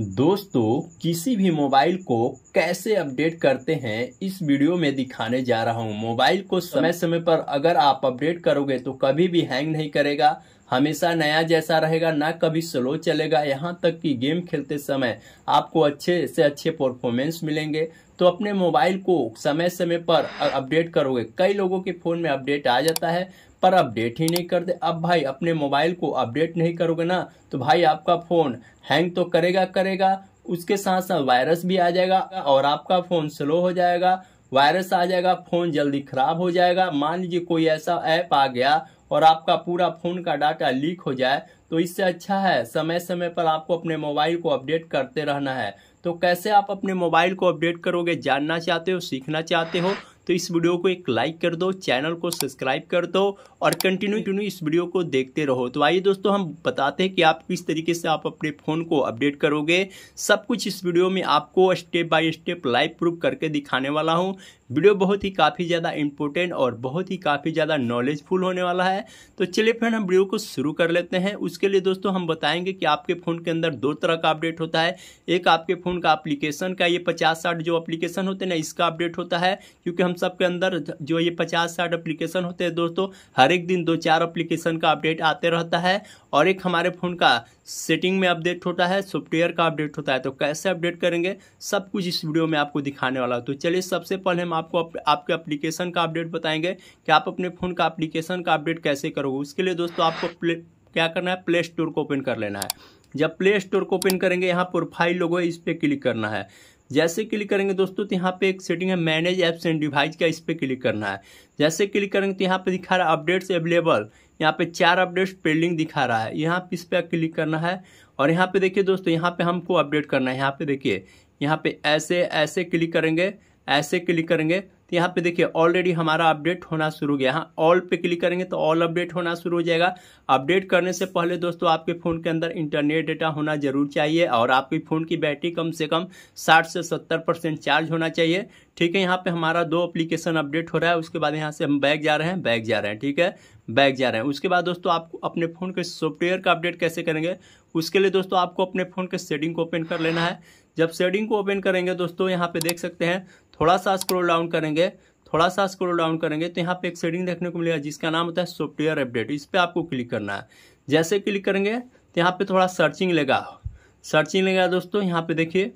दोस्तों किसी भी मोबाइल को कैसे अपडेट करते हैं इस वीडियो में दिखाने जा रहा हूं मोबाइल को समय समय पर अगर आप अपडेट करोगे तो कभी भी हैंग नहीं करेगा हमेशा नया जैसा रहेगा ना कभी स्लो चलेगा यहाँ तक कि गेम खेलते समय आपको अच्छे से अच्छे परफॉर्मेंस मिलेंगे तो अपने मोबाइल को समय समय पर अपडेट करोगे कई लोगों के फ़ोन में अपडेट आ जाता है पर अपडेट ही नहीं करते अब भाई अपने मोबाइल को अपडेट नहीं करोगे ना तो भाई आपका फ़ोन हैंग तो करेगा करेगा उसके साथ साथ वायरस भी आ जाएगा और आपका फ़ोन स्लो हो जाएगा वायरस आ जाएगा फ़ोन जल्दी ख़राब हो जाएगा मान लीजिए कोई ऐसा ऐप आ गया और आपका पूरा फ़ोन का डाटा लीक हो जाए तो इससे अच्छा है समय समय पर आपको अपने मोबाइल को अपडेट करते रहना है तो कैसे आप अपने मोबाइल को अपडेट करोगे जानना चाहते हो सीखना चाहते हो तो इस वीडियो को एक लाइक कर दो चैनल को सब्सक्राइब कर दो और कंटिन्यू कंटिन्यू इस वीडियो को देखते रहो तो आइए दोस्तों हम बताते हैं कि आप किस तरीके से आप अपने फ़ोन को अपडेट करोगे सब कुछ इस वीडियो में आपको step by step live proof करके दिखाने वाला हूँ वीडियो बहुत ही काफ़ी ज़्यादा इंपॉर्टेंट और बहुत ही काफ़ी ज़्यादा नॉलेजफुल होने वाला है तो चलिए फ्रेंड हम वीडियो को शुरू कर लेते हैं उसके लिए दोस्तों हम बताएंगे कि आपके फ़ोन के अंदर दो तरह का अपडेट होता है एक आपके फ़ोन का अप्लीकेशन का ये पचास साठ जो अप्लीकेशन होते हैं ना इसका अपडेट होता है क्योंकि हम हम सब के अंदर जो ये पचास साठ अप्लीकेशन होते हैं दोस्तों हर एक दिन दो चार अप्लीकेशन का अपडेट आते रहता है और एक हमारे फ़ोन का सेटिंग में अपडेट होता है सॉफ्टवेयर का अपडेट होता है तो कैसे अपडेट करेंगे सब कुछ इस वीडियो में आपको दिखाने वाला हूँ तो चलिए सबसे पहले हम आपको आपके अप्लीकेशन का अपडेट बताएंगे कि आप अपने फ़ोन का अप्लीकेशन का अपडेट कैसे करोगे उसके लिए दोस्तों आपको प्ले क्या करना है प्ले स्टोर को ओपन कर लेना है जब प्ले स्टोर को ओपन करेंगे यहाँ प्रोफाइल लोगों इस पर क्लिक करना है जैसे क्लिक करेंगे दोस्तों तो यहाँ पे एक सेटिंग है मैनेज एप्स एंड डिवाइस का इस पर क्लिक करना है जैसे क्लिक करेंगे तो यहाँ पे दिखा रहा है अपडेट्स अवेलेबल यहाँ पे चार अपडेट्स पेंडिंग दिखा रहा है यहाँ पे इस पर क्लिक करना है और यहाँ पे देखिए दोस्तों यहाँ पे हमको अपडेट करना है यहाँ पे देखिए यहाँ पे ऐसे ऐसे क्लिक करेंगे ऐसे क्लिक करेंगे तो यहाँ पे देखिए ऑलरेडी हमारा अपडेट होना शुरू हो गया हाँ ऑल पे क्लिक करेंगे तो ऑल अपडेट होना शुरू हो जाएगा अपडेट करने से पहले दोस्तों आपके फ़ोन के अंदर इंटरनेट डेटा होना जरूर चाहिए और आपके फ़ोन की बैटरी कम से कम साठ से सत्तर परसेंट चार्ज होना चाहिए ठीक है यहाँ पे हमारा दो अप्लीकेशन अपडेट हो रहा है उसके बाद यहाँ से हम बैग जा रहे हैं बैग जा रहे हैं ठीक है बैग जा रहे हैं उसके बाद दोस्तों आप अपने फ़ोन के सॉफ्टवेयर का अपडेट कैसे करेंगे उसके लिए दोस्तों आपको अपने फ़ोन के सेटिंग को ओपन कर लेना है जब सेटिंग को ओपन करेंगे दोस्तों यहाँ पे देख सकते हैं थोड़ा सा स्क्रोल डाउन करेंगे करेंगे थोड़ा सा स्क्रोल डाउन करेंगे तो यहाँ पे एक सेटिंग देखने को मिलेगा जिसका नाम होता है सॉफ्टवेयर अपडेट इस पर आपको क्लिक करना है जैसे क्लिक करेंगे तो यहाँ पे थोड़ा सर्चिंग लेगा सर्चिंग लेगा दोस्तों यहाँ पे देखिए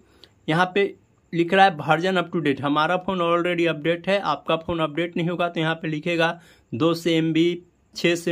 यहाँ पे लिख रहा है वर्जन अप टू डेट हमारा फ़ोन ऑलरेडी अपडेट है आपका फ़ोन अपडेट नहीं होगा तो यहाँ पर लिखेगा दो सौ एम बी छः सौ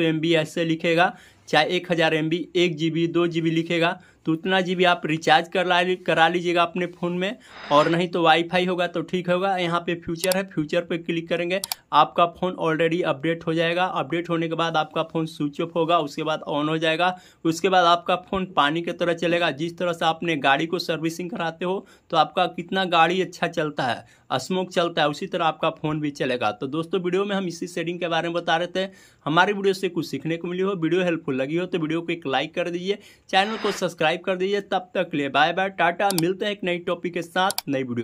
एम बी ऐसे लिखेगा चाहे एक हज़ार एम बी एक जी बी दो जी बी लिखेगा तो उतना जी भी आप रिचार्ज करा ली करा लीजिएगा अपने फ़ोन में और नहीं तो वाईफाई होगा तो ठीक होगा यहाँ पे फ्यूचर है फ्यूचर पे क्लिक करेंगे आपका फ़ोन ऑलरेडी अपडेट हो जाएगा अपडेट होने के बाद आपका फ़ोन स्विच ऑफ होगा उसके बाद ऑन हो जाएगा उसके बाद आपका फ़ोन पानी की तरह चलेगा जिस तरह से आपने गाड़ी को सर्विसिंग कराते हो तो आपका कितना गाड़ी अच्छा चलता है स्मोक चलता है उसी तरह आपका फ़ोन भी चलेगा तो दोस्तों वीडियो में हम इसी सेटिंग के बारे में बता रहे थे हमारी वीडियो से कुछ सीखने को मिली हो वीडियो हेल्पफुल लगी हो तो वीडियो को एक लाइक कर दीजिए चैनल को सब्सक्राइब सब्सक्राइब कर दीजिए तब तक लिए बाय बाय टाटा मिलते हैं एक नई टॉपिक के साथ नई वीडियो